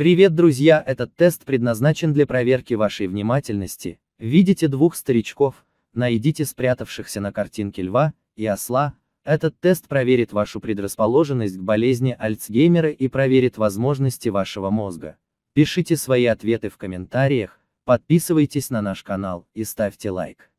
Привет, друзья! Этот тест предназначен для проверки вашей внимательности. Видите двух старичков, найдите спрятавшихся на картинке льва и осла. Этот тест проверит вашу предрасположенность к болезни Альцгеймера и проверит возможности вашего мозга. Пишите свои ответы в комментариях, подписывайтесь на наш канал и ставьте лайк.